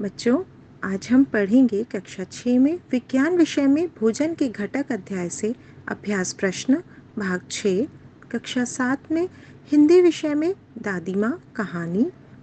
बच्चों आज हम पढ़ेंगे कक्षा छः में विज्ञान विषय में भोजन के घटक अध्याय से अभ्यास प्रश्न भाग छः कक्षा सात में हिंदी विषय में दादी माँ कहानी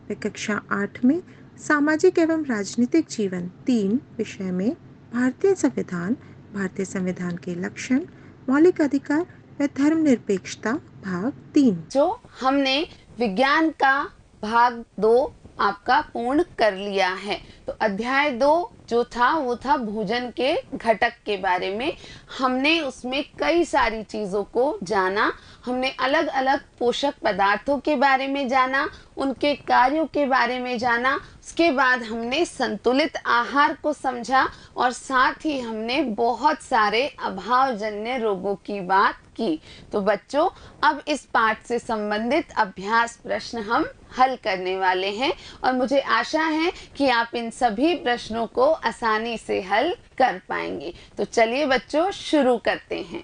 व कक्षा आठ में सामाजिक एवं राजनीतिक जीवन तीन विषय में भारतीय संविधान भारतीय संविधान के लक्षण मौलिक अधिकार व धर्मनिरपेक्षता भाग तीन जो हमने विज्ञान का भाग दो आपका पूर्ण कर लिया है तो अध्याय दो जो था वो था भोजन के घटक के बारे में हमने उसमें कई सारी चीज़ों को जाना हमने अलग अलग पोषक पदार्थों के बारे में जाना उनके कार्यों के बारे में जाना उसके बाद हमने संतुलित आहार को समझा और साथ ही हमने बहुत सारे अभावजन्य रोगों की बात की तो बच्चों अब इस पाठ से संबंधित अभ्यास प्रश्न हम हल करने वाले हैं और मुझे आशा है कि आप इन सभी प्रश्नों को आसानी से हल कर पाएंगे तो चलिए बच्चों शुरू करते हैं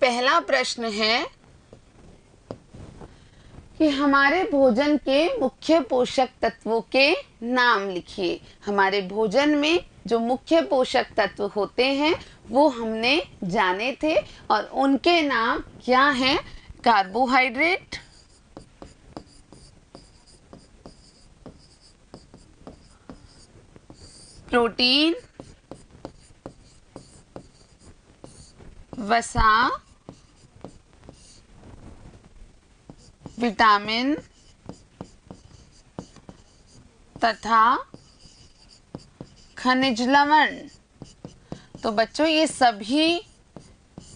पहला प्रश्न है कि हमारे भोजन के मुख्य पोषक तत्वों के नाम लिखिए हमारे भोजन में जो मुख्य पोषक तत्व होते हैं वो हमने जाने थे और उनके नाम क्या हैं कार्बोहाइड्रेट प्रोटीन वसा विटामिन तथा खनिज लवण तो बच्चों ये सभी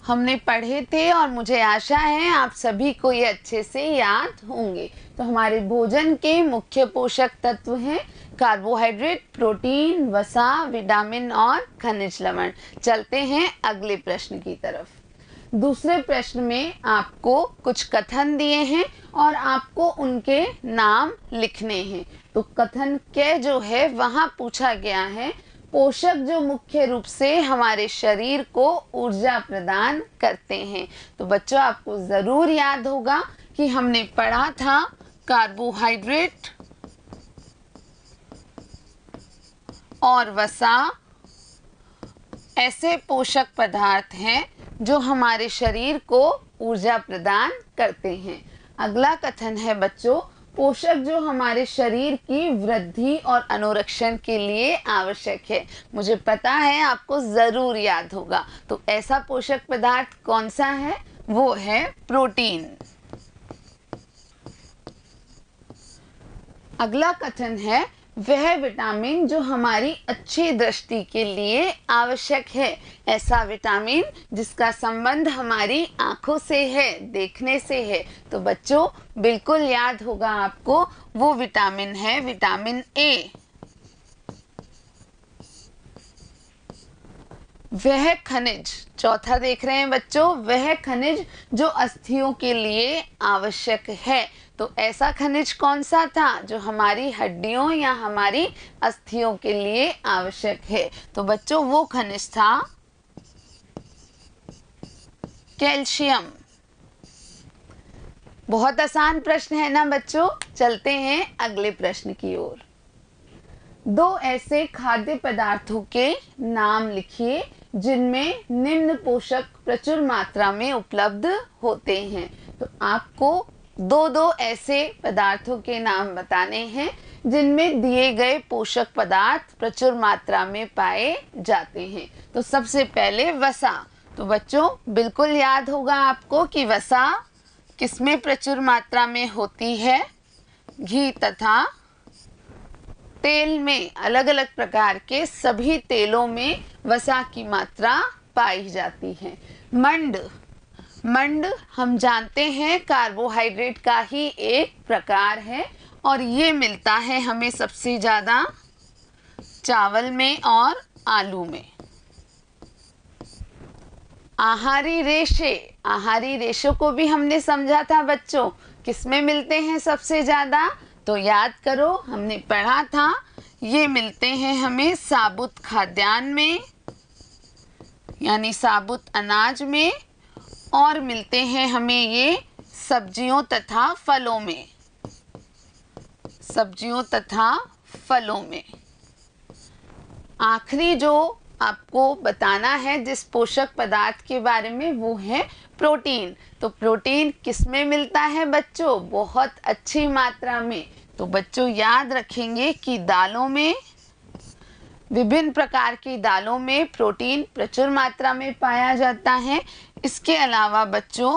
हमने पढ़े थे और मुझे आशा है आप सभी को ये अच्छे से याद होंगे तो हमारे भोजन के मुख्य पोषक तत्व हैं कार्बोहाइड्रेट प्रोटीन वसा विटामिन और खनिज लवण चलते हैं अगले प्रश्न की तरफ दूसरे प्रश्न में आपको कुछ कथन दिए हैं और आपको उनके नाम लिखने हैं तो कथन के जो है वहां पूछा गया है पोषक जो मुख्य रूप से हमारे शरीर को ऊर्जा प्रदान करते हैं तो बच्चों आपको ज़रूर याद होगा कि हमने पढ़ा था कार्बोहाइड्रेट और वसा ऐसे पोषक पदार्थ हैं जो हमारे शरीर को ऊर्जा प्रदान करते हैं अगला कथन है बच्चों पोषक जो हमारे शरीर की वृद्धि और अनुरक्षण के लिए आवश्यक है मुझे पता है आपको ज़रूर याद होगा तो ऐसा पोषक पदार्थ कौन सा है वो है प्रोटीन अगला कथन है वह विटामिन जो हमारी अच्छी दृष्टि के लिए आवश्यक है ऐसा विटामिन जिसका संबंध हमारी आंखों से है देखने से है तो बच्चों बिल्कुल याद होगा आपको वो विटामिन है विटामिन ए वह खनिज चौथा देख रहे हैं बच्चों वह खनिज जो अस्थियों के लिए आवश्यक है तो ऐसा खनिज कौन सा था जो हमारी हड्डियों या हमारी अस्थियों के लिए आवश्यक है तो बच्चों वो खनिज था कैल्शियम बहुत आसान प्रश्न है ना बच्चों चलते हैं अगले प्रश्न की ओर दो ऐसे खाद्य पदार्थों के नाम लिखिए जिनमें निम्न पोषक प्रचुर मात्रा में उपलब्ध होते हैं तो आपको दो दो ऐसे पदार्थों के नाम बताने हैं जिनमें दिए गए पोषक पदार्थ प्रचुर मात्रा में पाए जाते हैं तो सबसे पहले वसा तो बच्चों बिल्कुल याद होगा आपको कि वसा किसमें प्रचुर मात्रा में होती है घी तथा तेल में अलग अलग प्रकार के सभी तेलों में वसा की मात्रा पाई जाती है मंड मंड हम जानते हैं कार्बोहाइड्रेट का ही एक प्रकार है और ये मिलता है हमें सबसे ज़्यादा चावल में और आलू में आहारी रेशे आहारी रेशों को भी हमने समझा था बच्चों किसमें मिलते हैं सबसे ज़्यादा तो याद करो हमने पढ़ा था ये मिलते हैं हमें साबुत खाद्यान्न में यानी साबुत अनाज में और मिलते हैं हमें ये सब्जियों तथा फलों में सब्जियों तथा फलों में आखिरी जो आपको बताना है जिस पोषक पदार्थ के बारे में वो है प्रोटीन तो प्रोटीन किस में मिलता है बच्चों बहुत अच्छी मात्रा में तो बच्चों याद रखेंगे कि दालों में विभिन्न प्रकार की दालों में प्रोटीन प्रचुर मात्रा में पाया जाता है इसके अलावा बच्चों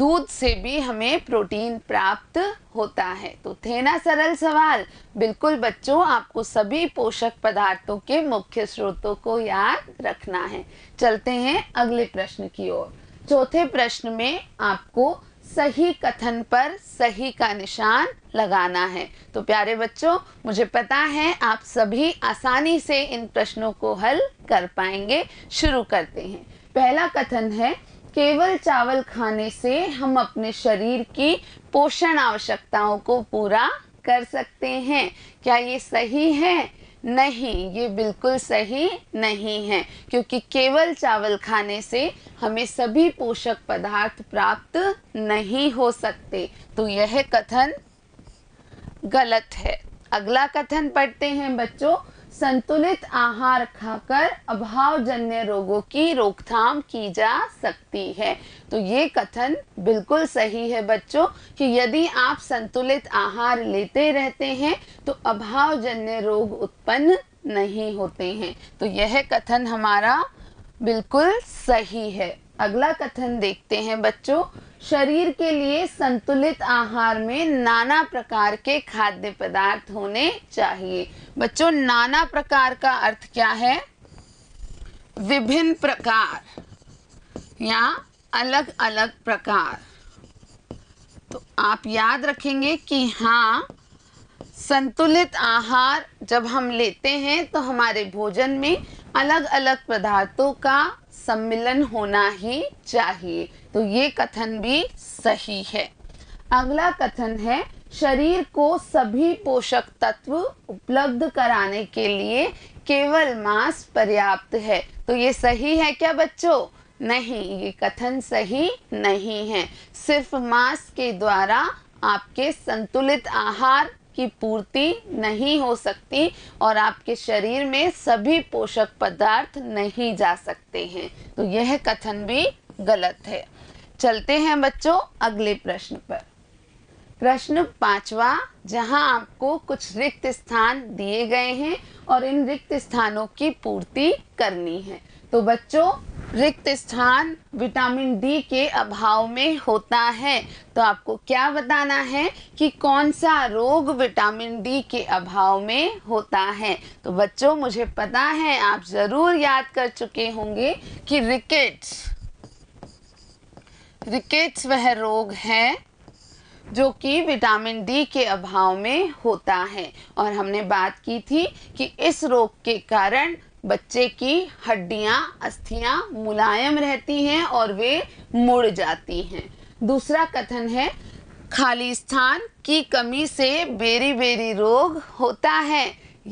दूध से भी हमें प्रोटीन प्राप्त होता है तो थे ना सरल सवाल बिल्कुल बच्चों आपको सभी पोषक पदार्थों के मुख्य स्रोतों को याद रखना है चलते हैं अगले प्रश्न की ओर चौथे प्रश्न में आपको सही कथन पर सही का निशान लगाना है तो प्यारे बच्चों मुझे पता है आप सभी आसानी से इन प्रश्नों को हल कर पाएंगे शुरू करते हैं पहला कथन है केवल चावल खाने से हम अपने शरीर की पोषण आवश्यकताओं को पूरा कर सकते हैं क्या ये सही है नहीं ये बिल्कुल सही नहीं है क्योंकि केवल चावल खाने से हमें सभी पोषक पदार्थ प्राप्त नहीं हो सकते तो यह कथन गलत है अगला कथन पढ़ते हैं बच्चों संतुलित आहार खाकर अभावजन्य रोगों की रोकथाम की जा सकती है तो ये कथन बिल्कुल सही है बच्चों कि यदि आप संतुलित आहार लेते रहते हैं तो अभावजन्य रोग उत्पन्न नहीं होते हैं तो यह कथन हमारा बिल्कुल सही है अगला कथन देखते हैं बच्चों शरीर के लिए संतुलित आहार में नाना प्रकार के खाद्य पदार्थ होने चाहिए बच्चों नाना प्रकार का अर्थ क्या है विभिन्न प्रकार या अलग अलग प्रकार तो आप याद रखेंगे कि हाँ संतुलित आहार जब हम लेते हैं तो हमारे भोजन में अलग अलग पदार्थों का सम्मिलन होना ही चाहिए तो ये कथन भी सही है अगला कथन है शरीर को सभी पोषक तत्व उपलब्ध कराने के लिए केवल मांस पर्याप्त है तो ये सही है क्या बच्चों नहीं ये कथन सही नहीं है सिर्फ मांस के द्वारा आपके संतुलित आहार की पूर्ति नहीं हो सकती और आपके शरीर में सभी पोषक पदार्थ नहीं जा सकते हैं तो यह कथन भी गलत है चलते हैं बच्चों अगले प्रश्न पर प्रश्न पांचवा जहां आपको कुछ रिक्त स्थान दिए गए हैं और इन रिक्त स्थानों की पूर्ति करनी है तो बच्चों रिक्त स्थान विटामिन डी के अभाव में होता है तो आपको क्या बताना है कि कौन सा रोग विटामिन डी के अभाव में होता है तो बच्चों मुझे पता है आप ज़रूर याद कर चुके होंगे कि रिकेट्स रिकेट्स वह रोग है जो कि विटामिन डी के अभाव में होता है और हमने बात की थी कि इस रोग के कारण बच्चे की हड्डियां अस्थियां मुलायम रहती हैं और वे मुड़ जाती हैं दूसरा कथन है खाली स्थान की कमी से बेरी बेरी रोग होता है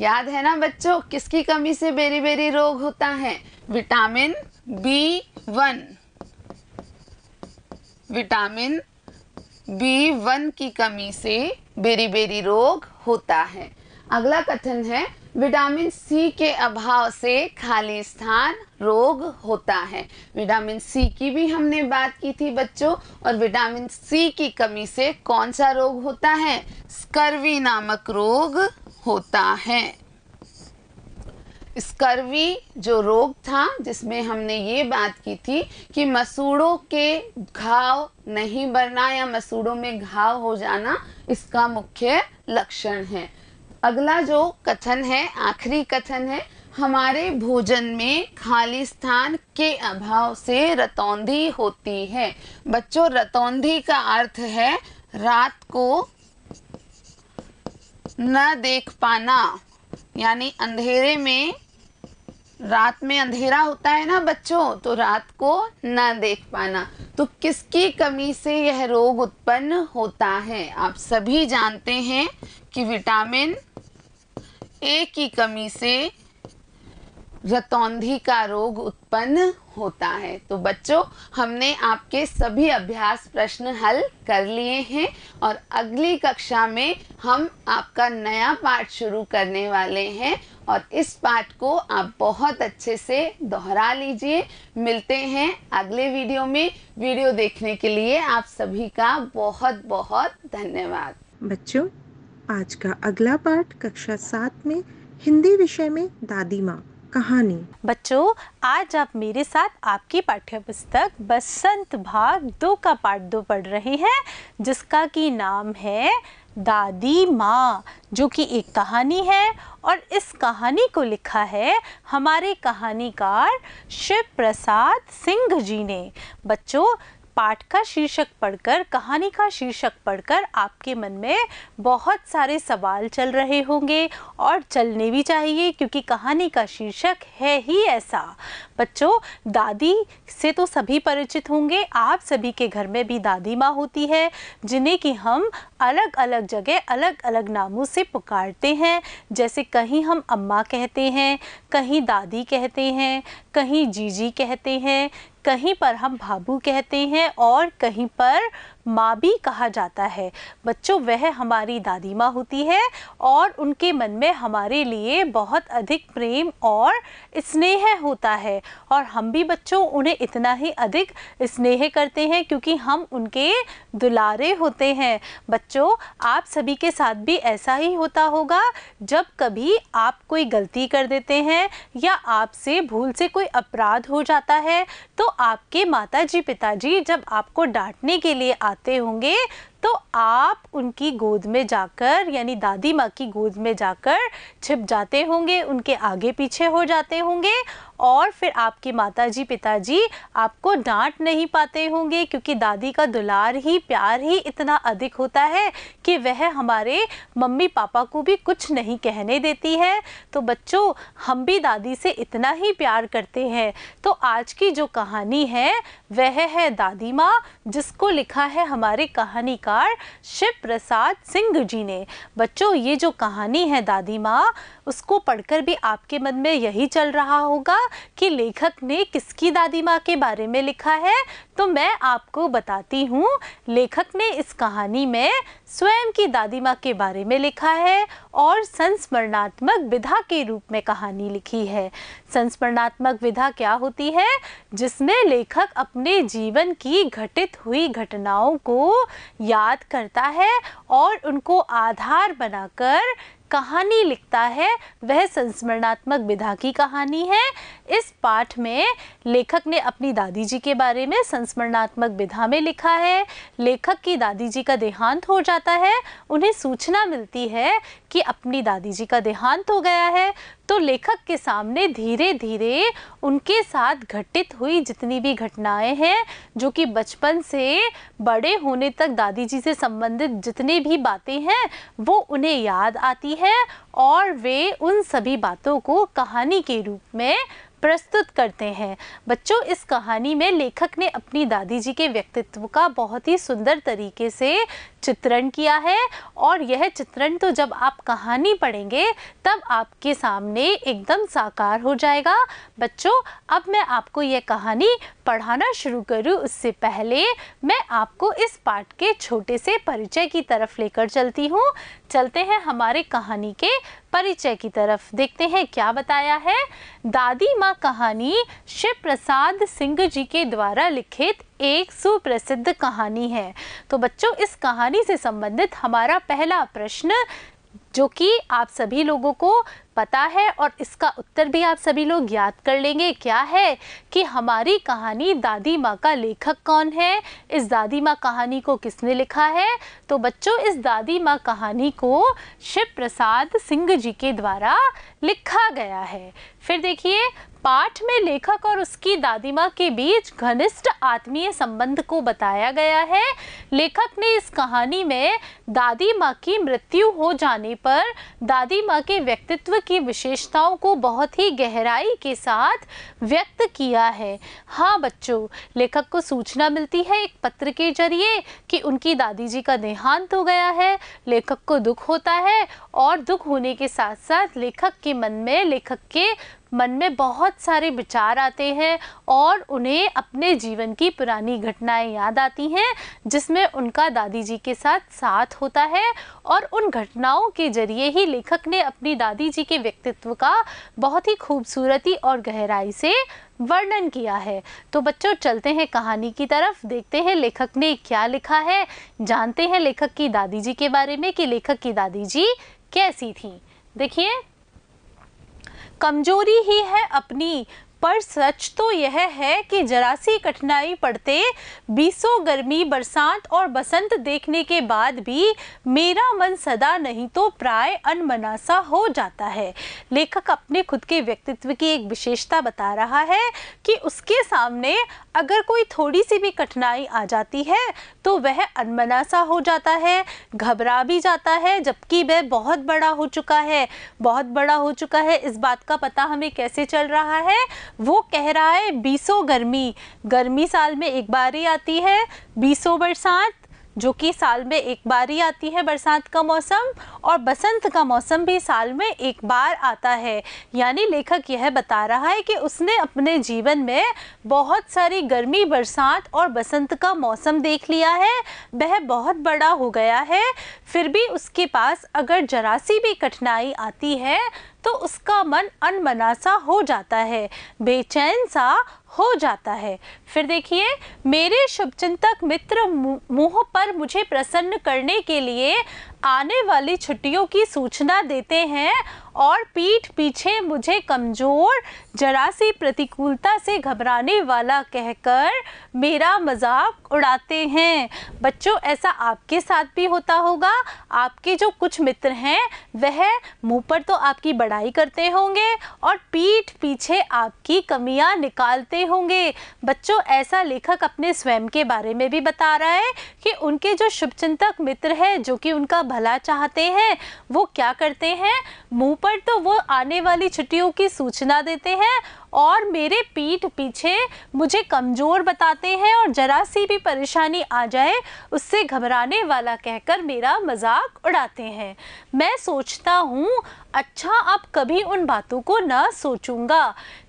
याद है ना बच्चों किसकी कमी से बेरी बेरी रोग होता है vitamin B one vitamin B one की कमी से बेरी बेरी रोग होता है अगला कथन है विटामिन सी के अभाव से खाली स्थान रोग होता है विटामिन सी की भी हमने बात की थी बच्चों और विटामिन सी की कमी से कौन सा रोग होता है स्कर्वी नामक रोग होता है स्कर्वी जो रोग था जिसमें हमने ये बात की थी कि मसूड़ों के घाव नहीं बनना या मसूड़ों में घाव हो जाना इसका मुख्य लक्षण है अगला जो कथन है आखिरी कथन है हमारे भोजन में खाली स्थान के अभाव से रतौंधी होती है बच्चों रतौंधी का अर्थ है रात को न देख पाना यानी अंधेरे में रात में अंधेरा होता है ना बच्चों तो रात को न देख पाना तो किसकी कमी से यह रोग उत्पन्न होता है आप सभी जानते हैं कि विटामिन ए की कमी से रतौंधी का रोग उत्पन्न होता है तो बच्चों हमने आपके सभी अभ्यास प्रश्न हल कर लिए हैं और अगली कक्षा में हम आपका नया पाठ शुरू करने वाले हैं और इस पाठ को आप बहुत अच्छे से दोहरा लीजिए मिलते हैं अगले वीडियो में वीडियो देखने के लिए आप सभी का बहुत बहुत धन्यवाद बच्चों आज का अगला पाठ कक्षा सात में हिंदी विषय में दादी माँ कहानी बच्चों आज आप मेरे साथ आपकी पाठ्य पुस्तक बसंत भाग दो का पाठ दो पढ़ रहे हैं जिसका की नाम है दादी माँ जो कि एक कहानी है और इस कहानी को लिखा है हमारे कहानीकार शिव प्रसाद सिंह जी ने बच्चों पाठ का शीर्षक पढ़कर कहानी का शीर्षक पढ़कर आपके मन में बहुत सारे सवाल चल रहे होंगे और चलने भी चाहिए क्योंकि कहानी का शीर्षक है ही ऐसा बच्चों दादी से तो सभी परिचित होंगे आप सभी के घर में भी दादी माँ होती है जिन्हें कि हम अलग अलग जगह अलग अलग नामों से पुकारते हैं जैसे कहीं हम अम्मा कहते हैं कहीं दादी कहते हैं कहीं जीजी कहते हैं कहीं पर हम भाबू कहते हैं और कहीं पर माँ भी कहा जाता है बच्चों वह हमारी दादी माँ होती है और उनके मन में हमारे लिए बहुत अधिक प्रेम और स्नेह होता है और हम भी बच्चों उन्हें इतना ही अधिक स्नेह करते हैं क्योंकि हम उनके दुलारे होते हैं बच्चों आप सभी के साथ भी ऐसा ही होता होगा जब कभी आप कोई गलती कर देते हैं या आपसे भूल से कोई अपराध हो जाता है तो आपके माता जी पिताजी जब आपको डांटने के लिए आ आते होंगे तो आप उनकी गोद में जाकर यानी दादी माँ की गोद में जाकर छिप जाते होंगे उनके आगे पीछे हो जाते होंगे और फिर आपके माताजी पिताजी आपको डांट नहीं पाते होंगे क्योंकि दादी का दुलार ही प्यार ही इतना अधिक होता है कि वह हमारे मम्मी पापा को भी कुछ नहीं कहने देती है तो बच्चों हम भी दादी से इतना ही प्यार करते हैं तो आज की जो कहानी है वह है दादी माँ जिसको लिखा है हमारे कहानी गीतकार शिव प्रसाद सिंह जी ने बच्चों ये जो कहानी है दादी माँ उसको पढ़कर भी आपके मन में यही चल रहा होगा कि लेखक ने किसकी दादी माँ के बारे में लिखा है तो मैं आपको बताती हूँ लेखक ने इस कहानी में स्वयं की दादी माँ के बारे में लिखा है और संस्मरणात्मक विधा के रूप में कहानी लिखी है संस्मरणात्मक विधा क्या होती है जिसमें लेखक अपने जीवन की घटित हुई घटनाओं को याद करता है और उनको आधार बनाकर कहानी लिखता है वह संस्मरणात्मक विधा की कहानी है इस पाठ में लेखक ने अपनी दादी जी के बारे में संस्मरणात्मक विधा में लिखा है लेखक की दादी जी का देहांत हो जाता है उन्हें सूचना मिलती है कि अपनी दादी जी का देहांत हो गया है तो लेखक के सामने धीरे धीरे उनके साथ घटित हुई जितनी भी घटनाएं हैं जो कि बचपन से बड़े होने तक दादी जी से संबंधित जितनी भी बातें हैं वो उन्हें याद आती है और वे उन सभी बातों को कहानी के रूप में प्रस्तुत करते हैं बच्चों इस कहानी में लेखक ने अपनी दादी जी के व्यक्तित्व का बहुत ही सुंदर तरीके से चित्रण किया है और यह चित्रण तो जब आप कहानी पढ़ेंगे तब आपके सामने एकदम साकार हो जाएगा बच्चों अब मैं आपको यह कहानी पढ़ाना शुरू करूँ उससे पहले मैं आपको इस पाठ के छोटे से परिचय की तरफ लेकर चलती हूँ चलते हैं हमारे कहानी के परिचय की तरफ देखते हैं क्या बताया है दादी माँ कहानी शिव प्रसाद सिंह जी के द्वारा लिखित एक सुप्रसिद्ध कहानी है तो बच्चों इस कहानी से संबंधित हमारा पहला प्रश्न जो कि आप सभी लोगों को पता है और इसका उत्तर भी आप सभी लोग याद कर लेंगे क्या है कि हमारी कहानी दादी माँ का लेखक कौन है इस दादी माँ कहानी को किसने लिखा है तो बच्चों इस दादी माँ कहानी को शिव प्रसाद सिंह जी के द्वारा लिखा गया है फिर देखिए पाठ में लेखक और उसकी दादी माँ के बीच घनिष्ठ आत्मीय संबंध को बताया गया है लेखक ने इस कहानी में दादी माँ की मृत्यु हो जाने पर दादी माँ के व्यक्तित्व की विशेषताओं को बहुत ही गहराई के साथ व्यक्त किया है हाँ बच्चों लेखक को सूचना मिलती है एक पत्र के जरिए कि उनकी दादी जी का देहांत हो गया है लेखक को दुख होता है और दुख होने के साथ साथ लेखक के मन में लेखक के मन में बहुत सारे विचार आते हैं और उन्हें अपने जीवन की पुरानी घटनाएं याद आती हैं जिसमें उनका दादी जी के साथ साथ होता है और उन घटनाओं के जरिए ही लेखक ने अपनी दादी जी के व्यक्तित्व का बहुत ही खूबसूरती और गहराई से वर्णन किया है तो बच्चों चलते हैं कहानी की तरफ देखते हैं लेखक ने क्या लिखा है जानते हैं लेखक की दादी जी के बारे में कि लेखक की दादी जी कैसी थी देखिए कमजोरी ही है अपनी पर सच तो यह है कि जरा सी कठिनाई पड़ते बीसों गर्मी बरसात और बसंत देखने के बाद भी मेरा मन सदा नहीं तो प्राय अनमनासा हो जाता है लेखक अपने खुद के व्यक्तित्व की एक विशेषता बता रहा है कि उसके सामने अगर कोई थोड़ी सी भी कठिनाई आ जाती है तो वह अनमनासा हो जाता है घबरा भी जाता है जबकि वह बहुत बड़ा हो चुका है बहुत बड़ा हो चुका है इस बात का पता हमें कैसे चल रहा है वो कह रहा है बीसों गर्मी गर्मी साल में एक बार ही आती है बीसों बरसात जो कि साल में एक बार ही आती है बरसात का मौसम और बसंत का मौसम भी साल में एक बार आता है यानी लेखक यह बता रहा है कि उसने अपने जीवन में बहुत सारी गर्मी बरसात और बसंत का मौसम देख लिया है वह बहुत बड़ा हो गया है फिर भी उसके पास अगर जरासी भी कठिनाई आती है तो उसका मन अनमनासा हो जाता है बेचैन सा हो जाता है फिर देखिए मेरे शुभचिंतक मित्र मुंह पर मुझे प्रसन्न करने के लिए आने वाली छुट्टियों की सूचना देते हैं और पीठ पीछे मुझे कमज़ोर जरा सी प्रतिकूलता से घबराने वाला कहकर मेरा मजाक उड़ाते हैं बच्चों ऐसा आपके साथ भी होता होगा आपके जो कुछ मित्र हैं वह मुंह पर तो आपकी बड़ाई करते होंगे और पीठ पीछे आपकी कमियां निकालते होंगे बच्चों ऐसा लेखक अपने स्वयं के बारे में भी बता रहा है कि उनके जो शुभचिंतक मित्र है जो कि उनका भला चाहते हैं वो क्या करते हैं मुंह पर तो वो आने वाली छुट्टियों की सूचना देते हैं और मेरे पीठ पीछे मुझे कमज़ोर बताते हैं और ज़रा सी भी परेशानी आ जाए उससे घबराने वाला कहकर मेरा मजाक उड़ाते हैं मैं सोचता हूँ अच्छा अब कभी उन बातों को ना सोचूंगा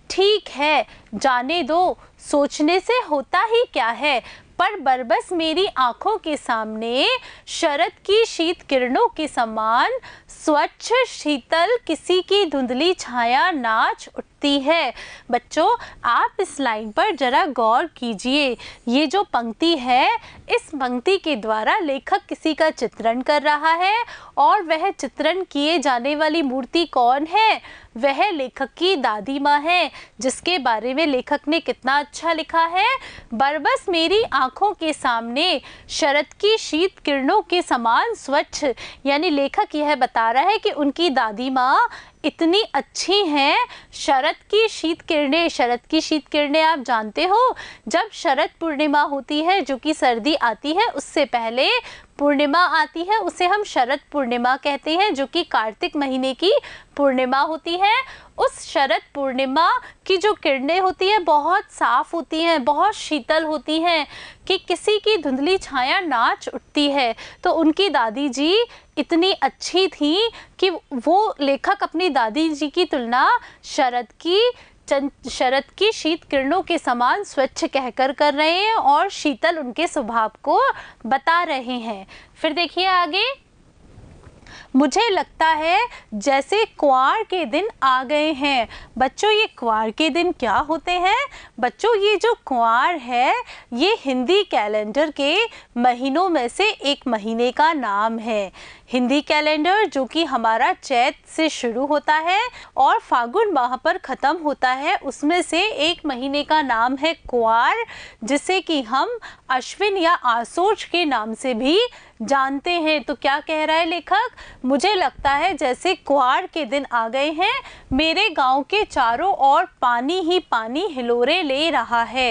ठीक है जाने दो सोचने से होता ही क्या है पर बरबस मेरी आंखों के सामने शरद की शीत किरणों के समान स्वच्छ शीतल किसी की धुंधली छाया नाच उठती है बच्चों आप इस लाइन पर जरा गौर कीजिए ये जो पंक्ति है इस पंक्ति के द्वारा लेखक किसी का चित्रण कर रहा है और वह चित्रण किए जाने वाली मूर्ति कौन है वह लेखक की दादी माँ है जिसके बारे में लेखक ने कितना अच्छा लिखा है बरबस मेरी आंखों के सामने शरद की शीत किरणों के समान स्वच्छ यानी लेखक यह बता रहा है कि उनकी दादी माँ इतनी अच्छी हैं शरद की शीत किरणें शरद की शीत किरणें आप जानते हो जब शरद पूर्णिमा होती है जो कि सर्दी आती है उससे पहले पूर्णिमा आती है उसे हम शरद पूर्णिमा कहते हैं जो कि कार्तिक महीने की पूर्णिमा होती है उस शरद पूर्णिमा की जो किरणें होती हैं बहुत साफ़ होती हैं बहुत शीतल होती हैं कि किसी की धुंधली छाया नाच उठती है तो उनकी दादी जी इतनी अच्छी थी कि वो लेखक अपनी दादी जी की तुलना शरद की शरद की शीत किरणों के समान स्वच्छ कहकर कर रहे हैं और शीतल उनके स्वभाव को बता रहे हैं फिर देखिए आगे मुझे लगता है जैसे क्वार के दिन आ गए हैं बच्चों ये क्वार के दिन क्या होते हैं बच्चों ये जो क्वार है ये हिंदी कैलेंडर के महीनों में से एक महीने का नाम है हिंदी कैलेंडर जो कि हमारा चैत से शुरू होता है और फागुन माह पर ख़त्म होता है उसमें से एक महीने का नाम है कुआर जिसे कि हम अश्विन या आसोच के नाम से भी जानते हैं तो क्या कह रहा है लेखक मुझे लगता है जैसे कुआर के दिन आ गए हैं मेरे गांव के चारों ओर पानी ही पानी हिलोरे ले रहा है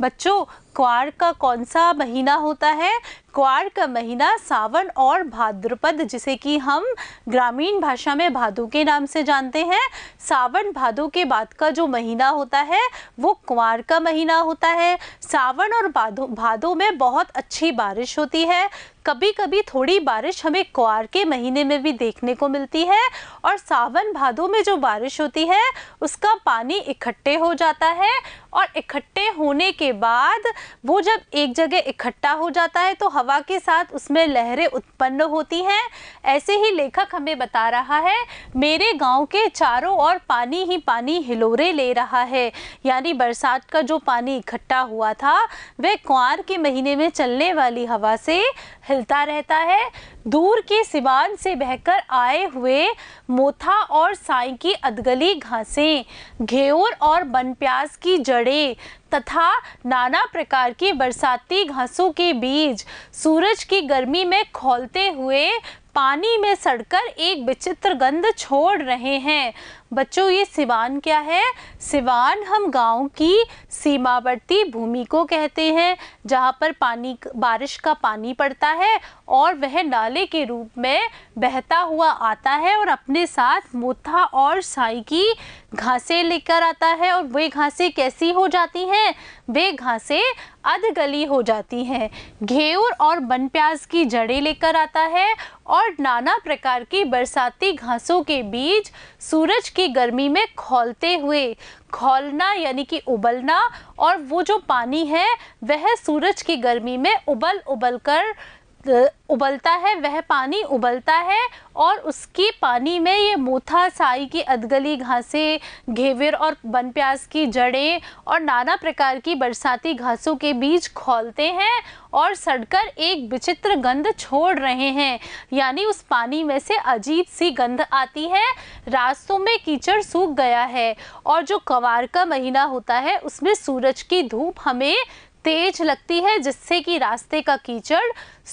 बच्चों कुआर का कौन सा महीना होता है क्वार का महीना सावन और भाद्रपद जिसे कि हम ग्रामीण भाषा में भादो के नाम से जानते हैं सावन भादु के बाद का जो महीना होता है वो क्वार का महीना होता है सावन और भादो भादो में बहुत अच्छी बारिश होती है कभी कभी थोड़ी बारिश हमें क्वार के महीने में भी देखने को मिलती है और सावन भादों में जो बारिश होती है उसका पानी इकट्ठे हो जाता है और इकट्ठे होने के बाद वो जब एक जगह इकट्ठा हो जाता है तो हवा के साथ उसमें लहरें उत्पन्न होती हैं ऐसे ही लेखक हमें बता रहा है मेरे गांव के चारों ओर पानी ही पानी हिलोरे ले रहा है यानी बरसात का जो पानी इकट्ठा हुआ था वह कुंवर के महीने में चलने वाली हवा से मिलता रहता है दूर की सिवान से बहकर आए हुए मोथा और साई की अदगली घासें घेर और बन प्याज की जड़ें तथा नाना प्रकार की बरसाती घासों के बीज सूरज की गर्मी में खोलते हुए पानी में सड़कर एक विचित्र गंध छोड़ रहे हैं बच्चों ये सिवान क्या है सिवान हम गांव की सीमावर्ती भूमि को कहते हैं जहाँ पर पानी बारिश का पानी पड़ता है और वह नाले के रूप में बहता हुआ आता है और अपने साथ मोथा और साई की घासें लेकर आता है और वे घासें कैसी हो जाती हैं वे घासें अधगली हो जाती हैं घेर और बन प्याज की जड़ें लेकर आता है और नाना प्रकार की बरसाती घासों के बीज सूरज की गर्मी में खोलते हुए खोलना यानी कि उबलना और वो जो पानी है वह सूरज की गर्मी में उबल उबल कर उबलता है वह पानी उबलता है और उसके पानी में ये मोथा साई की अदगली घासें घेवर और बन प्याज की जड़ें और नाना प्रकार की बरसाती घासों के बीच खोलते हैं और सड़कर एक विचित्र गंध छोड़ रहे हैं यानी उस पानी में से अजीब सी गंध आती है रास्तों में कीचड़ सूख गया है और जो कवार का महीना होता है उसमें सूरज की धूप हमें तेज लगती है जिससे कि रास्ते का कीचड़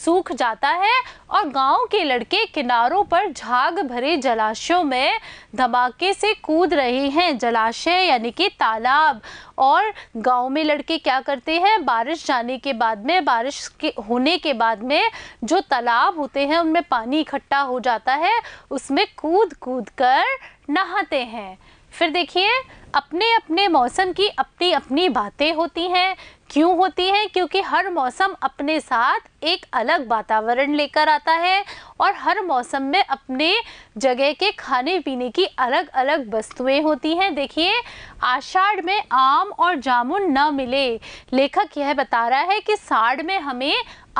सूख जाता है और गांव के लड़के किनारों पर झाग भरे जलाशयों में धमाके से कूद रहे हैं जलाशय यानी कि तालाब और गांव में लड़के क्या करते हैं बारिश जाने के बाद में बारिश के होने के बाद में जो तालाब होते हैं उनमें पानी इकट्ठा हो जाता है उसमें कूद कूद कर नहाते हैं फिर देखिए अपने अपने मौसम की अपनी अपनी बातें होती हैं क्यों होती है क्योंकि हर मौसम अपने साथ एक अलग वातावरण लेकर आता है और हर मौसम में अपने जगह के खाने पीने की अलग अलग वस्तुएं होती हैं देखिए आषाढ़ में आम और जामुन न मिले लेखक यह बता रहा है कि साढ़ में हमें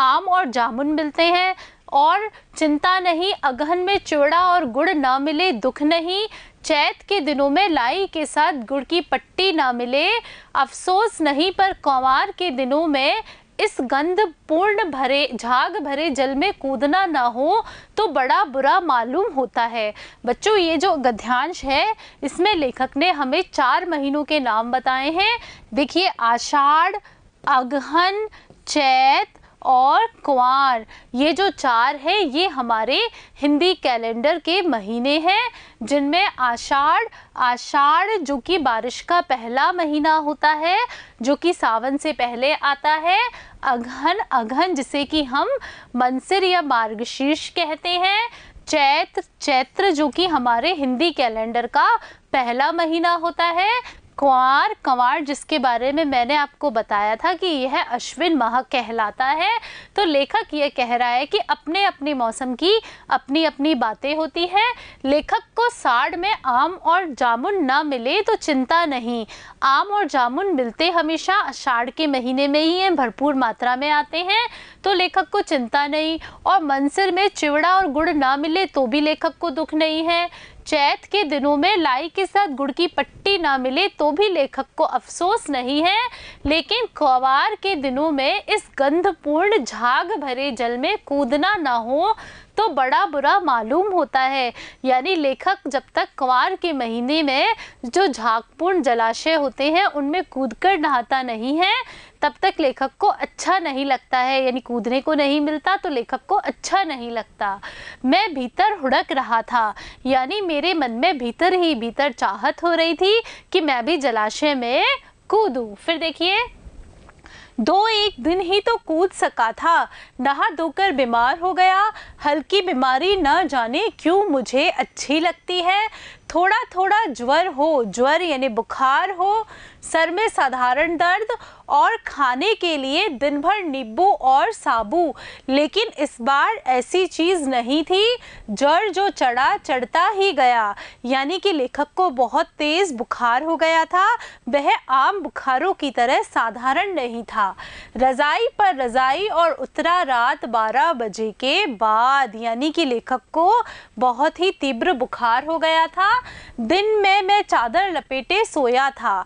आम और जामुन मिलते हैं और चिंता नहीं अगहन में चूड़ा और गुड़ न मिले दुख नहीं चैत के दिनों में लाई के साथ गुड़ की पट्टी ना मिले अफसोस नहीं पर कौमार के दिनों में इस गंध पूर्ण भरे झाग भरे जल में कूदना ना हो तो बड़ा बुरा मालूम होता है बच्चों ये जो गद्यांश है इसमें लेखक ने हमें चार महीनों के नाम बताए हैं देखिए आषाढ़ अगहन चैत और कुंवर ये जो चार है ये हमारे हिंदी कैलेंडर के महीने हैं जिनमें आषाढ़ आषाढ़ जो कि बारिश का पहला महीना होता है जो कि सावन से पहले आता है अघन अघन जिसे कि हम मंसिर या मार्गशीर्ष कहते हैं चैत्र चैत्र जो कि हमारे हिंदी कैलेंडर का पहला महीना होता है कुंवर कंवार जिसके बारे में मैंने आपको बताया था कि यह अश्विन माह कहलाता है तो लेखक यह कह रहा है कि अपने अपने मौसम की अपनी अपनी बातें होती हैं लेखक को साढ़ में आम और जामुन ना मिले तो चिंता नहीं आम और जामुन मिलते हमेशा अषाढ़ के महीने में ही हैं भरपूर मात्रा में आते हैं तो लेखक को चिंता नहीं और मंसिर में चिवड़ा और गुड़ ना मिले तो भी लेखक को दुख नहीं है चैत के दिनों में लाई के साथ गुड़ की पट्टी ना मिले तो भी लेखक को अफसोस नहीं है लेकिन कवार के दिनों में इस गंधपूर्ण झाग भरे जल में कूदना ना हो तो बड़ा बुरा मालूम होता है यानी लेखक जब तक कवार के महीने में जो झागपूर्ण जलाशय होते हैं उनमें कूदकर नहाता नहीं है तब तक लेखक को अच्छा नहीं लगता है यानी कूदने को नहीं मिलता तो लेखक को अच्छा नहीं लगता मैं भीतर हुड़क रहा था यानी मेरे मन में भीतर ही भीतर चाहत हो रही थी कि मैं भी जलाशय में कूदूँ फिर देखिए दो एक दिन ही तो कूद सका था नहा धोकर बीमार हो गया हल्की बीमारी न जाने क्यों मुझे अच्छी लगती है थोड़ा थोड़ा ज्वर हो ज्वर यानी बुखार हो सर में साधारण दर्द और खाने के लिए दिन भर नींबू और साबू लेकिन इस बार ऐसी चीज़ नहीं थी जड़ जो चढ़ा चढ़ता ही गया यानी कि लेखक को बहुत तेज़ बुखार हो गया था वह आम बुखारों की तरह साधारण नहीं था रज़ाई पर रज़ाई और उतरा रात 12 बजे के बाद यानी कि लेखक को बहुत ही तीव्र बुखार हो गया था दिन में मैं चादर लपेटे सोया था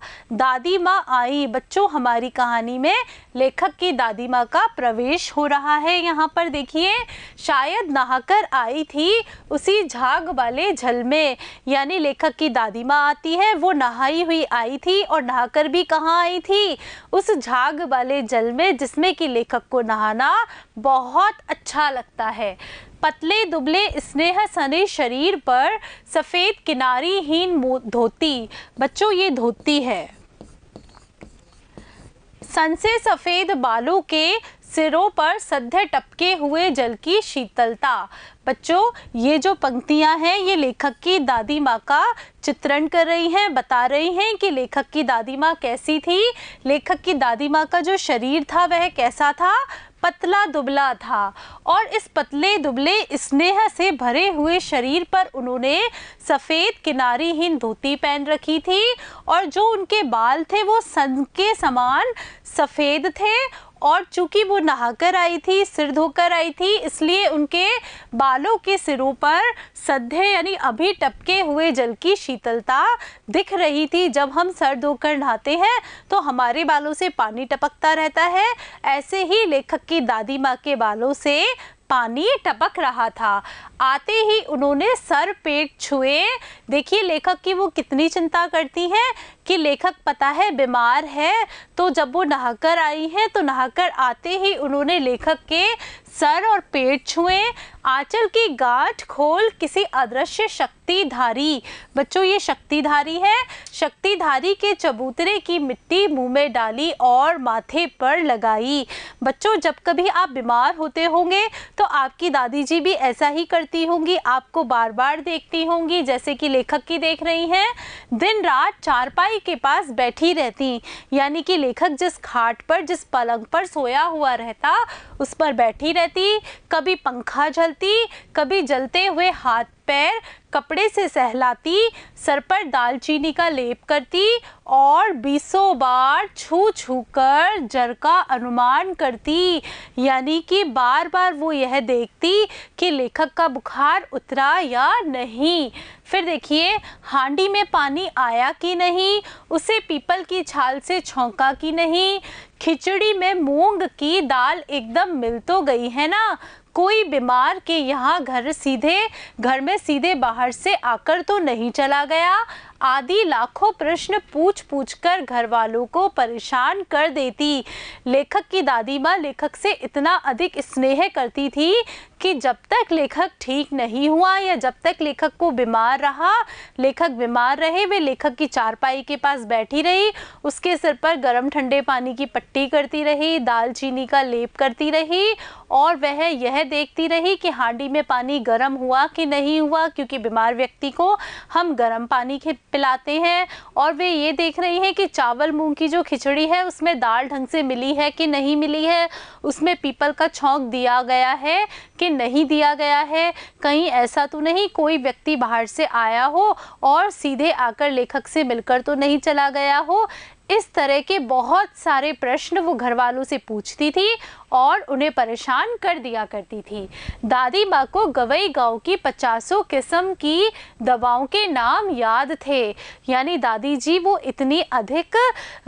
दादी माँ आई बच्चों हमारी कहानी में लेखक की दादी माँ का प्रवेश हो रहा है यहाँ पर देखिए शायद नहाकर आई थी उसी झाग वाले झल में यानी लेखक की दादी माँ आती है वो नहाई हुई आई थी और नहाकर भी कहाँ आई थी उस झाग वाले जल में जिसमें कि लेखक को नहाना बहुत अच्छा लगता है पतले दुबले स्नेह सने शरीर पर सफ़ेद किनारी हीन धोती बच्चों ये धोती है सन से सफ़ेद बालों के सिरों पर सद्य टपके हुए जल की शीतलता बच्चों ये जो पंक्तियां हैं ये लेखक की दादी माँ का चित्रण कर रही हैं बता रही हैं कि लेखक की दादी माँ कैसी थी लेखक की दादी माँ का जो शरीर था वह कैसा था पतला दुबला था और इस पतले दुबले स्नेह से भरे हुए शरीर पर उन्होंने सफ़ेद किनारीहीन धोती पहन रखी थी और जो उनके बाल थे वो सन के समान सफ़ेद थे और चूंकि वो नहाकर आई थी सिर धोकर आई थी इसलिए उनके बालों के सिरों पर सद्धे यानी अभी टपके हुए जल की शीतलता दिख रही थी जब हम सर धोकर नहाते हैं तो हमारे बालों से पानी टपकता रहता है ऐसे ही लेखक की दादी माँ के बालों से पानी टपक रहा था आते ही उन्होंने सर पेट छुए देखिए लेखक की वो कितनी चिंता करती हैं कि लेखक पता है बीमार है तो जब वो नहाकर आई हैं तो नहाकर आते ही उन्होंने लेखक के सर और पेट छुए आंचल की गांठ खोल किसी अदृश्य शक्तिधारी बच्चों ये शक्तिधारी है शक्तिधारी के चबूतरे की मिट्टी मुंह में डाली और माथे पर लगाई बच्चों जब कभी आप बीमार होते होंगे तो आपकी दादी जी भी ऐसा ही करती होंगी आपको बार बार देखती होंगी जैसे कि लेखक की देख रही हैं दिन रात चारपाई के पास बैठी रहती यानी कि लेखक जिस खाट पर जिस पलंग पर सोया हुआ रहता उस पर बैठी रहती कभी पंखा निकलती कभी जलते हुए हाथ पैर कपड़े से सहलाती सर पर दालचीनी का लेप करती और बीसों बार छू छू कर जर का अनुमान करती यानी कि बार बार वो यह देखती कि लेखक का बुखार उतरा या नहीं फिर देखिए हांडी में पानी आया कि नहीं उसे पीपल की छाल से छौंका कि नहीं खिचड़ी में मूंग की दाल एकदम मिल तो गई है ना कोई बीमार के यहाँ घर सीधे घर में सीधे बाहर से आकर तो नहीं चला गया आदि लाखों प्रश्न पूछ पूछ कर घर वालों को परेशान कर देती लेखक की दादी माँ लेखक से इतना अधिक स्नेह करती थी कि जब तक लेखक ठीक नहीं हुआ या जब तक लेखक को बीमार रहा लेखक बीमार रहे वे लेखक की चारपाई के पास बैठी रही उसके सिर पर गर्म ठंडे पानी की पट्टी करती रही दालचीनी का लेप करती रही और वह यह देखती रही कि हांडी में पानी गर्म हुआ कि नहीं हुआ क्योंकि बीमार व्यक्ति को हम गर्म पानी के पिलाते हैं और वे ये देख रही हैं कि चावल मूंग की जो खिचड़ी है उसमें दाल ढंग से मिली है कि नहीं मिली है उसमें पीपल का छोंक दिया गया है कि नहीं दिया गया है कहीं ऐसा तो नहीं कोई व्यक्ति बाहर से आया हो और सीधे आकर लेखक से मिलकर तो नहीं चला गया हो इस तरह के बहुत सारे प्रश्न वो घर वालों से पूछती थी और उन्हें परेशान कर दिया करती थी दादी माँ को गवई गांव की पचासों किस्म की दवाओं के नाम याद थे यानी दादी जी वो इतनी अधिक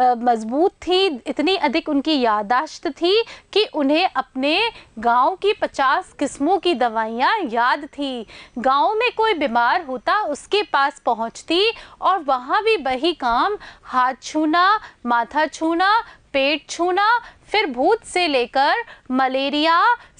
मजबूत थी इतनी अधिक उनकी यादाश्त थी कि उन्हें अपने गांव की पचास किस्मों की दवाइयाँ याद थी गांव में कोई बीमार होता उसके पास पहुँचती और वहाँ भी वही काम हाथ छूना माथा छूना पेट छूना फिर भूत से लेकर मलेरिया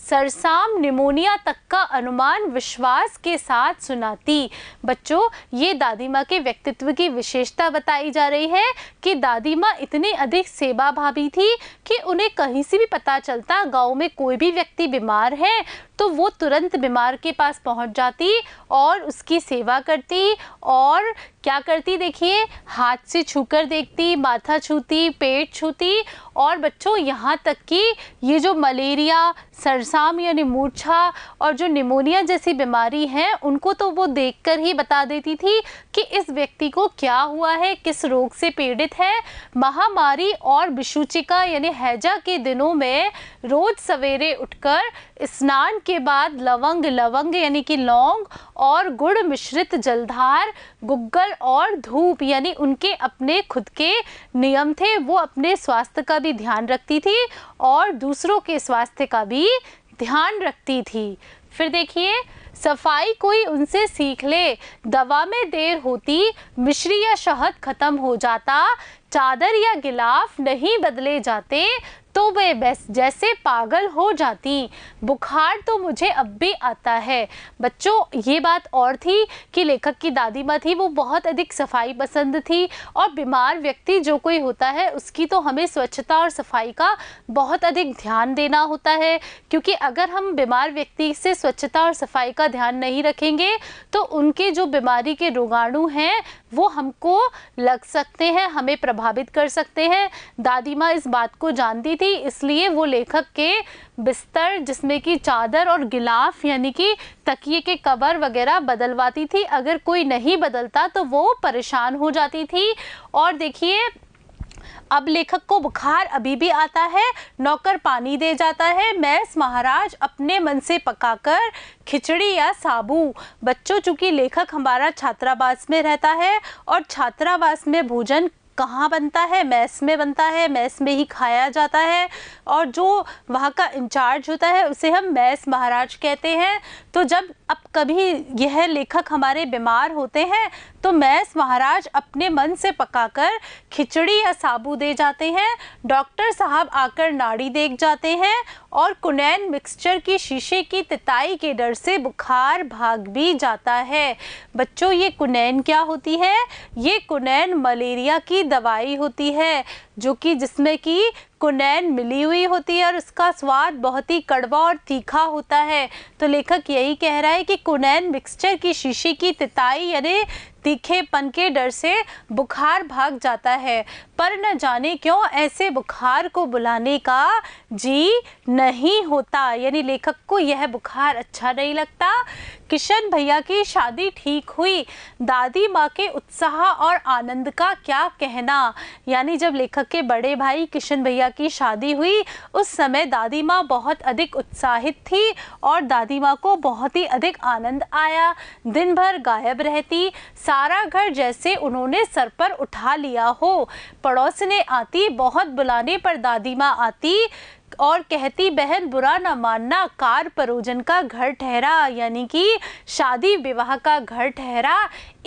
सरसाम निमोनिया तक का अनुमान विश्वास के साथ सुनाती बच्चों ये दादी माँ के व्यक्तित्व की विशेषता बताई जा रही है कि दादी माँ इतनी अधिक सेवा भाभी थी कि उन्हें कहीं से भी पता चलता गांव में कोई भी व्यक्ति बीमार है तो वो तुरंत बीमार के पास पहुंच जाती और उसकी सेवा करती और क्या करती देखिए हाथ से छूकर देखती माथा छूती पेट छूती और बच्चों यहाँ तक कि ये जो मलेरिया सरसाम यानी मूर्छा और जो निमोनिया जैसी बीमारी हैं उनको तो वो देखकर ही बता देती थी कि इस व्यक्ति को क्या हुआ है किस रोग से पीड़ित है महामारी और विशुचिका यानी हैजा के दिनों में रोज सवेरे उठकर स्नान के बाद लवंग लवंग यानी कि लौंग और गुड़ मिश्रित जलधार गुग्गल और धूप यानी उनके अपने खुद के नियम थे वो अपने स्वास्थ्य का भी ध्यान रखती थी और दूसरों के स्वास्थ्य का भी ध्यान रखती थी फिर देखिए सफाई कोई उनसे सीख ले दवा में देर होती मिश्री या शहद खत्म हो जाता चादर या गिलाफ नहीं बदले जाते तो वे बस जैसे पागल हो जाती बुखार तो मुझे अब भी आता है बच्चों ये बात और थी कि लेखक की दादी माँ थी वो बहुत अधिक सफाई पसंद थी और बीमार व्यक्ति जो कोई होता है उसकी तो हमें स्वच्छता और सफाई का बहुत अधिक ध्यान देना होता है क्योंकि अगर हम बीमार व्यक्ति से स्वच्छता और सफाई का ध्यान नहीं रखेंगे तो उनके जो बीमारी के रोगाणु हैं वो हमको लग सकते हैं हमें प्रभावित कर सकते हैं दादी माँ इस बात को जानती थी इसलिए वो लेखक के बिस्तर जिसमें कि चादर और गिलाफ यानी कि तकिए के कवर वगैरह बदलवाती थी अगर कोई नहीं बदलता तो वो परेशान हो जाती थी और देखिए अब लेखक को बुखार अभी भी आता है नौकर पानी दे जाता है मैस महाराज अपने मन से पकाकर खिचड़ी या साबू बच्चों चूंकि लेखक हमारा छात्रावास में रहता है और छात्रावास में भोजन कहाँ बनता है मैस में बनता है मैस में ही खाया जाता है और जो वहाँ का इंचार्ज होता है उसे हम बैस महाराज कहते हैं तो जब अब कभी यह लेखक हमारे बीमार होते हैं तो मैस महाराज अपने मन से पकाकर खिचड़ी या साबू दे जाते हैं डॉक्टर साहब आकर नाड़ी देख जाते हैं और कुनैन मिक्सचर की शीशे की तिताई के डर से बुखार भाग भी जाता है बच्चों ये कुनैन क्या होती है ये कुनैन मलेरिया की दवाई होती है जो कि जिसमें कि कुनैन मिली हुई होती है और उसका स्वाद बहुत ही कड़वा और तीखा होता है तो लेखक यही कह रहा है कि कुनैन मिक्सचर की शीशी की तिताई यानी तीखेपन के डर से बुखार भाग जाता है पर न जाने क्यों ऐसे बुखार को बुलाने का जी नहीं होता यानी लेखक को यह बुखार अच्छा नहीं लगता किशन भैया की शादी ठीक हुई दादी माँ के उत्साह और आनंद का क्या कहना यानी जब लेखक के बड़े भाई किशन भैया की शादी हुई उस समय दादी माँ बहुत अधिक उत्साहित थी और दादी माँ को बहुत ही अधिक आनंद आया दिन भर गायब रहती सारा घर जैसे उन्होंने सर पर उठा लिया हो पड़ोस ने आती बहुत बुलाने पर दादी माँ आती और कहती बहन बुरा ना मानना कार परोजन का घर ठहरा यानी कि शादी विवाह का घर ठहरा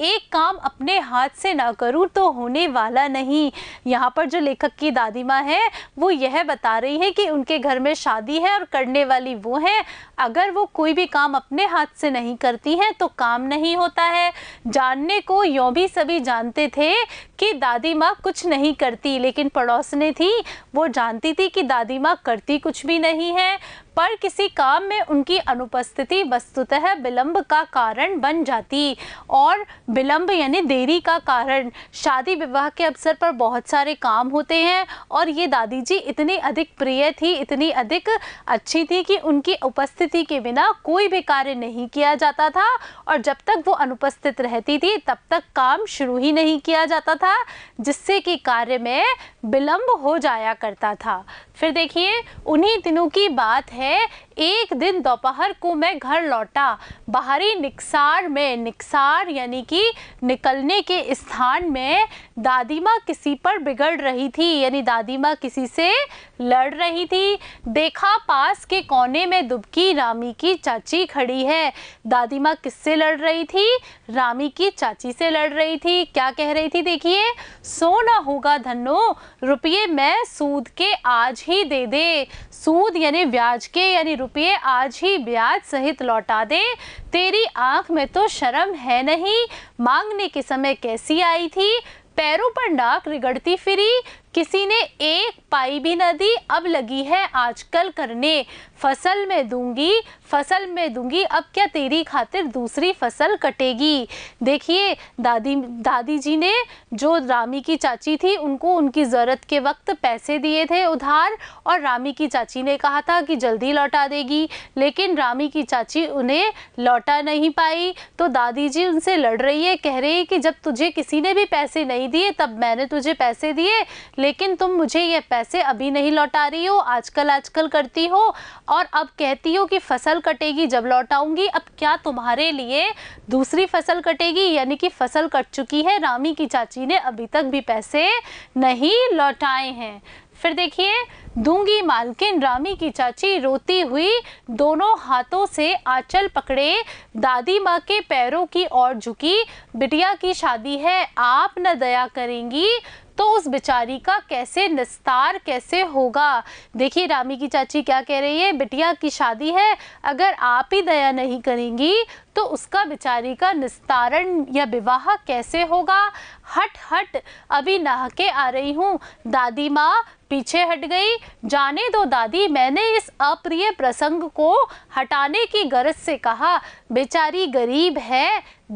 एक काम अपने हाथ से ना करूँ तो होने वाला नहीं यहाँ पर जो लेखक की दादी माँ है वो यह बता रही है कि उनके घर में शादी है और करने वाली वो है अगर वो कोई भी काम अपने हाथ से नहीं करती हैं तो काम नहीं होता है जानने को यों भी सभी जानते थे कि दादी माँ कुछ नहीं करती लेकिन पड़ोसने थी वो जानती थी कि दादी माँ करती कुछ भी नहीं है पर किसी काम में उनकी अनुपस्थिति वस्तुतः विलंब का कारण बन जाती और विलंब यानी देरी का कारण शादी विवाह के अवसर पर बहुत सारे काम होते हैं और ये दादी जी इतनी अधिक प्रिय थी इतनी अधिक अच्छी थी कि उनकी उपस्थिति के बिना कोई भी कार्य नहीं किया जाता था और जब तक वो अनुपस्थित रहती थी तब तक काम शुरू ही नहीं किया जाता था जिससे कि कार्य में विलम्ब हो जाया करता था फिर देखिए उन्हीं दिनों की बात है एक दिन दोपहर को मैं घर लौटा बाहरी निकसार में निकसार यानी कि निकलने के स्थान में दादी माँ किसी पर बिगड़ रही थी यानी दादी माँ किसी से लड़ रही थी देखा पास के कोने में दुबकी रामी की चाची खड़ी है दादी माँ किससे लड़ रही थी रामी की चाची से लड़ रही थी क्या कह रही थी देखिए सोना होगा धनो रुपये मैं सूद के आज ही दे दे सूद यानी ब्याज के यानी रुपये आज ही ब्याज सहित लौटा दे तेरी आंख में तो शर्म है नहीं मांगने के समय कैसी आई थी पैरों पर नाक रिगड़ती फिरी किसी ने एक पाई भी न दी अब लगी है आजकल करने फसल में दूंगी फसल में दूंगी अब क्या तेरी खातिर दूसरी फसल कटेगी देखिए दादी दादी जी ने जो रामी की चाची थी उनको उनकी ज़रूरत के वक्त पैसे दिए थे उधार और रामी की चाची ने कहा था कि जल्दी लौटा देगी लेकिन रामी की चाची उन्हें लौटा नहीं पाई तो दादी जी उनसे लड़ रही है कह रही है कि जब तुझे किसी ने भी पैसे नहीं दिए तब मैंने तुझे पैसे दिए लेकिन तुम मुझे ये पैसे अभी नहीं लौटा रही हो आजकल आजकल करती हो और अब कहती हो कि फसल कटेगी जब लौटाऊंगी अब क्या तुम्हारे लिए दूसरी फसल कटेगी यानी कि फसल कट चुकी है रामी की चाची ने अभी तक भी पैसे नहीं लौटाए हैं फिर देखिए दूंगी मालकिन रामी की चाची रोती हुई दोनों हाथों से आंचल पकड़े दादी माँ के पैरों की ओर झुकी बिटिया की शादी है आप न दया करेंगी तो उस बेचारी का कैसे निस्तार कैसे होगा देखिए रामी की चाची क्या कह रही है बिटिया की शादी है अगर आप ही दया नहीं करेंगी तो उसका बेचारी का निस्तारण या विवाह कैसे होगा हट हट अभी नहा के आ रही हूँ दादी माँ पीछे हट गई जाने दो दादी मैंने इस अप्रिय प्रसंग को हटाने की गरज से कहा बेचारी गरीब है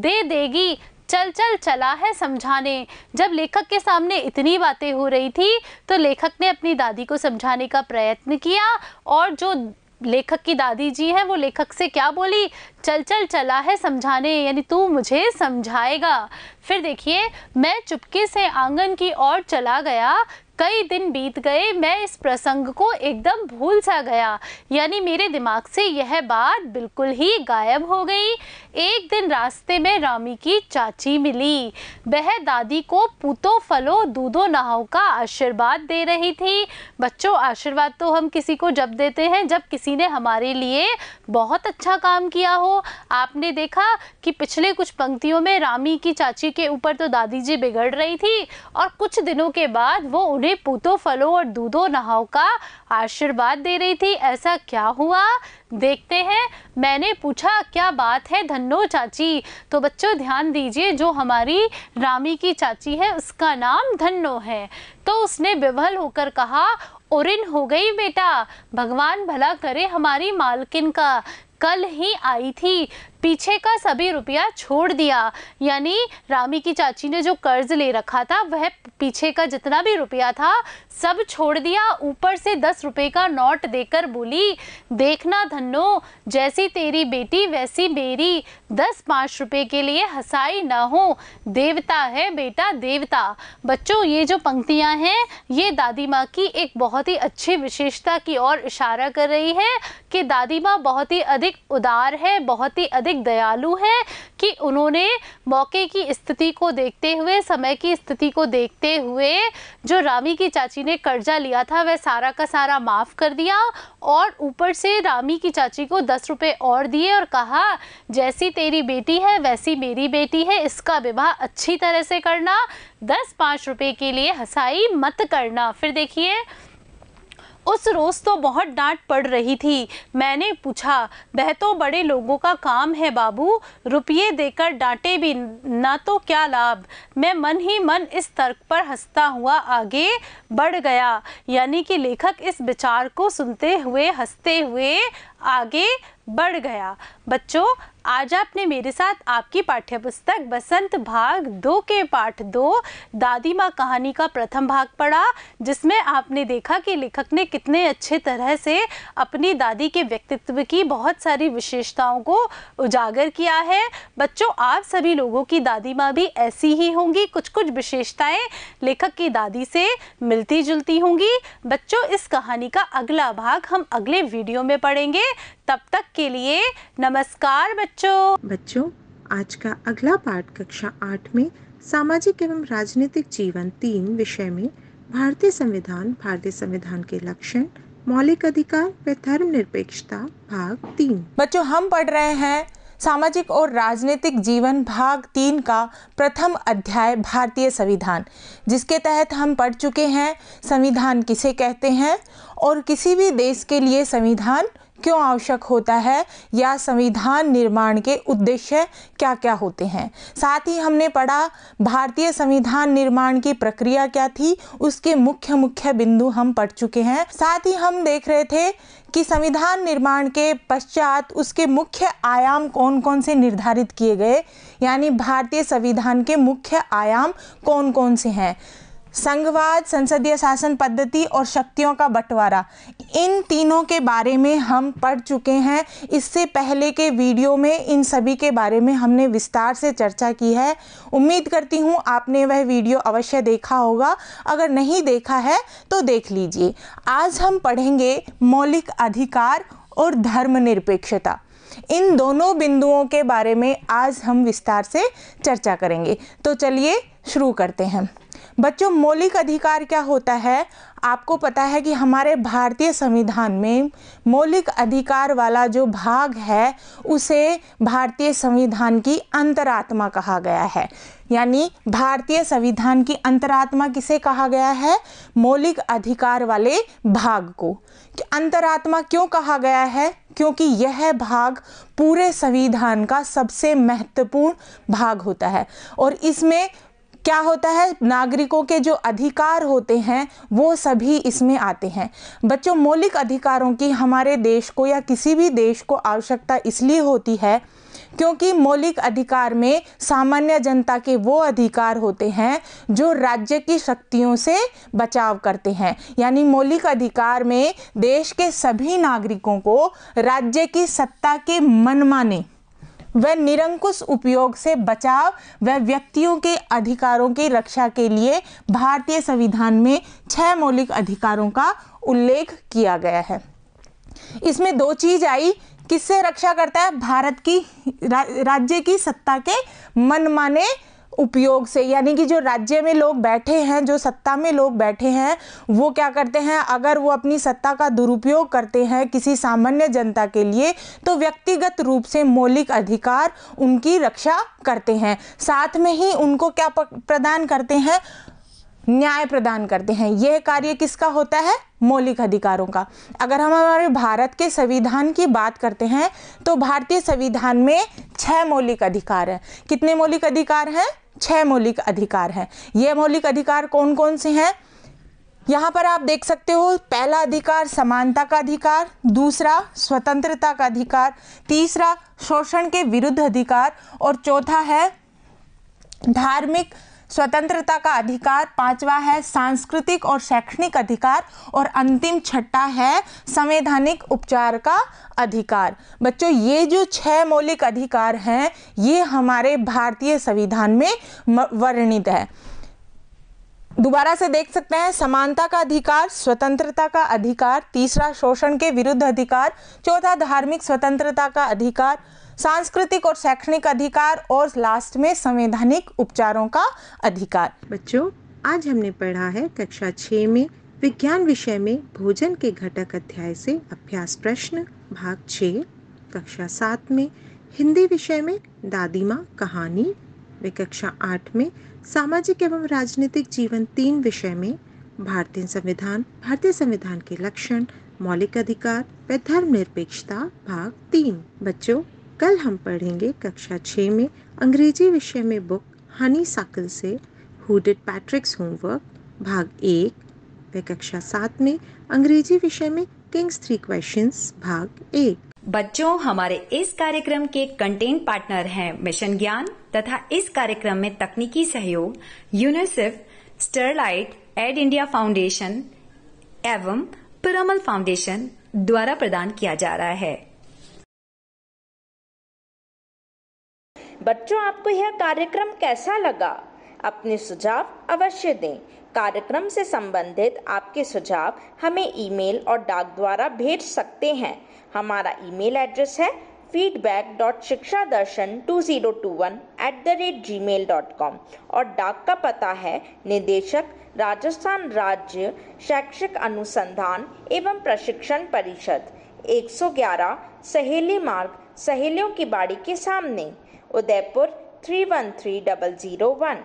दे देगी चल चल चला है समझाने जब लेखक के सामने इतनी बातें हो रही थी तो लेखक ने अपनी दादी को समझाने का प्रयत्न किया और जो लेखक की दादी जी हैं वो लेखक से क्या बोली चल चल चला है समझाने यानी तू मुझे समझाएगा फिर देखिए मैं चुपके से आंगन की ओर चला गया कई दिन बीत गए मैं इस प्रसंग को एकदम भूल सा गया यानी मेरे दिमाग से यह बात बिल्कुल ही गायब हो गई एक दिन रास्ते में रामी की चाची मिली वह दादी को पूतो फलो दूधो नहाओ का आशीर्वाद दे रही थी बच्चों आशीर्वाद तो हम किसी को जब देते हैं जब किसी ने हमारे लिए बहुत अच्छा काम किया हो आपने देखा कि पिछले कुछ पंक्तियों में रामी की चाची के ऊपर तो दादी जी बिगड़ रही थी और कुछ दिनों के बाद वो उन्हें उन्हें पुतो फलों और दूधो नहाओ का आशीर्वाद दे रही थी ऐसा क्या हुआ देखते हैं मैंने पूछा क्या बात है धन्नो चाची तो बच्चों ध्यान दीजिए जो हमारी रामी की चाची है उसका नाम धन्नो है तो उसने विवल होकर कहा उरिन हो गई बेटा भगवान भला करे हमारी मालकिन का कल ही आई थी पीछे का सभी रुपया छोड़ दिया यानी रामी की चाची ने जो कर्ज ले रखा था वह पीछे का जितना भी रुपया था सब छोड़ दिया ऊपर से दस रुपये का नोट देकर बोली देखना धन्नो जैसी तेरी बेटी वैसी मेरी दस पाँच रुपये के लिए हंसाई ना हो देवता है बेटा देवता बच्चों ये जो पंक्तियाँ हैं ये दादी माँ की एक बहुत ही अच्छी विशेषता की ओर इशारा कर रही है कि दादी माँ बहुत ही अधिक उदार है बहुत ही अधिक अधिक दयालु हैं कि उन्होंने मौके की स्थिति को देखते हुए समय की स्थिति को देखते हुए जो रामी की चाची ने कर्जा लिया था वह सारा का सारा माफ़ कर दिया और ऊपर से रामी की चाची को दस रुपये और दिए और कहा जैसी तेरी बेटी है वैसी मेरी बेटी है इसका विवाह अच्छी तरह से करना दस पाँच रुपये के लिए हसाई मत करना फिर देखिए उस रोज़ तो बहुत डांट पड़ रही थी मैंने पूछा वह तो बड़े लोगों का काम है बाबू रुपये देकर डांटे भी ना तो क्या लाभ मैं मन ही मन इस तर्क पर हंसता हुआ आगे बढ़ गया यानी कि लेखक इस विचार को सुनते हुए हंसते हुए आगे बढ़ गया बच्चों आज आपने मेरे साथ आपकी पाठ्य पुस्तक बसंत भाग दो के पाठ दो दादी माँ कहानी का प्रथम भाग पढ़ा जिसमें आपने देखा कि लेखक ने कितने अच्छे तरह से अपनी दादी के व्यक्तित्व की बहुत सारी विशेषताओं को उजागर किया है बच्चों आप सभी लोगों की दादी माँ भी ऐसी ही होंगी कुछ कुछ विशेषताएं लेखक की दादी से मिलती जुलती होंगी बच्चों इस कहानी का अगला भाग हम अगले वीडियो में पढ़ेंगे तब तक के लिए नमस्कार बच्चों बच्चों बच्चों आज का अगला पाठ कक्षा आठ में सामाजिक एवं राजनीतिक जीवन तीन विषय में भारतीय संविधान भारतीय संविधान के लक्षण मौलिक अधिकार व निरपेक्षता भाग तीन बच्चों हम पढ़ रहे हैं सामाजिक और राजनीतिक जीवन भाग तीन का प्रथम अध्याय भारतीय संविधान जिसके तहत हम पढ़ चुके हैं संविधान किसे कहते हैं और किसी भी देश के लिए संविधान क्यों आवश्यक होता है या संविधान निर्माण के उद्देश्य क्या क्या होते हैं साथ ही हमने पढ़ा भारतीय संविधान निर्माण की प्रक्रिया क्या थी उसके मुख्य मुख्य बिंदु हम पढ़ चुके हैं साथ ही हम देख रहे थे कि संविधान निर्माण के पश्चात उसके मुख्य आयाम कौन कौन से निर्धारित किए गए यानी भारतीय संविधान के मुख्य आयाम कौन कौन से हैं संघवाद संसदीय शासन पद्धति और शक्तियों का बंटवारा इन तीनों के बारे में हम पढ़ चुके हैं इससे पहले के वीडियो में इन सभी के बारे में हमने विस्तार से चर्चा की है उम्मीद करती हूँ आपने वह वीडियो अवश्य देखा होगा अगर नहीं देखा है तो देख लीजिए आज हम पढ़ेंगे मौलिक अधिकार और धर्मनिरपेक्षता इन दोनों बिंदुओं के बारे में आज हम विस्तार से चर्चा करेंगे तो चलिए शुरू करते हैं बच्चों मौलिक अधिकार क्या होता है आपको पता है कि हमारे भारतीय संविधान में मौलिक अधिकार वाला जो भाग है उसे भारतीय संविधान की अंतरात्मा कहा गया है यानी भारतीय संविधान की अंतरात्मा किसे कहा गया है मौलिक अधिकार वाले भाग को अंतरात्मा क्यों कहा गया है क्योंकि यह भाग पूरे संविधान का सबसे महत्वपूर्ण भाग होता है और इसमें क्या होता है नागरिकों के जो अधिकार होते हैं वो सभी इसमें आते हैं बच्चों मौलिक अधिकारों की हमारे देश को या किसी भी देश को आवश्यकता इसलिए होती है क्योंकि मौलिक अधिकार में सामान्य जनता के वो अधिकार होते हैं जो राज्य की शक्तियों से बचाव करते हैं यानी मौलिक अधिकार में देश के सभी नागरिकों को राज्य की सत्ता के मनमाने व निरंकुश उपयोग से बचाव व व्यक्तियों के अधिकारों की रक्षा के लिए भारतीय संविधान में छह मौलिक अधिकारों का उल्लेख किया गया है इसमें दो चीज आई किससे रक्षा करता है भारत की रा, राज्य की सत्ता के मनमाने उपयोग से यानी कि जो राज्य में लोग बैठे हैं जो सत्ता में लोग बैठे हैं वो क्या करते हैं अगर वो अपनी सत्ता का दुरुपयोग करते हैं किसी सामान्य जनता के लिए तो व्यक्तिगत रूप से मौलिक अधिकार उनकी रक्षा करते हैं साथ में ही उनको क्या प्रदान करते हैं न्याय प्रदान करते हैं यह कार्य किसका होता है मौलिक अधिकारों का अगर हम हमारे भारत के संविधान की बात करते हैं तो भारतीय संविधान में छह मौलिक अधिकार हैं कितने मौलिक अधिकार हैं छह मौलिक अधिकार हैं ये मौलिक अधिकार कौन कौन से हैं यहाँ पर आप देख सकते हो पहला अधिकार समानता का अधिकार दूसरा स्वतंत्रता का अधिकार तीसरा शोषण के विरुद्ध अधिकार और चौथा है धार्मिक स्वतंत्रता का अधिकार पांचवा है सांस्कृतिक और शैक्षणिक अधिकार और अंतिम छठा है संवैधानिक उपचार का अधिकार बच्चों ये जो छह मौलिक अधिकार हैं ये हमारे भारतीय संविधान में वर्णित है दोबारा से देख सकते हैं समानता का अधिकार स्वतंत्रता का अधिकार तीसरा शोषण के विरुद्ध अधिकार चौथा धार्मिक स्वतंत्रता का अधिकार सांस्कृतिक और शैक्षणिक अधिकार और लास्ट में संवैधानिक उपचारों का अधिकार बच्चों आज हमने पढ़ा है कक्षा छ में विज्ञान विषय में भोजन के घटक अध्याय से अभ्यास प्रश्न भाग छ कक्षा सात में हिंदी विषय में दादी माँ कहानी व कक्षा आठ में सामाजिक एवं राजनीतिक जीवन तीन विषय में भारतीय संविधान भारतीय संविधान के लक्षण मौलिक अधिकार व धर्म निरपेक्षता भाग तीन बच्चों कल हम पढ़ेंगे कक्षा छः में अंग्रेजी विषय में बुक हनी साकल से डिड पैट्रिक्स होमवर्क भाग एक व कक्षा सात में अंग्रेजी विषय में किंग्स थ्री क्वेश्चन भाग एक बच्चों हमारे इस कार्यक्रम के कंटेंट पार्टनर हैं मिशन ज्ञान तथा इस कार्यक्रम में तकनीकी सहयोग UNICEF Sterlite Ed India Foundation एवं पिरामल फाउंडेशन द्वारा प्रदान किया जा रहा है बच्चों आपको यह कार्यक्रम कैसा लगा अपने सुझाव अवश्य दें कार्यक्रम से संबंधित आपके सुझाव हमें ईमेल और डाक द्वारा भेज सकते हैं हमारा ईमेल एड्रेस है feedback dot Shiksha Darshan two zero two one at the rate Gmail dot com और डाक का पता है निदेशक राजस्थान राज्य शैक्षिक अनुसंधान एवं प्रशिक्षण परिषद 111 सहेली मार्ग सहेलियों की बाड़ी के सामने Udaipur three one three double zero one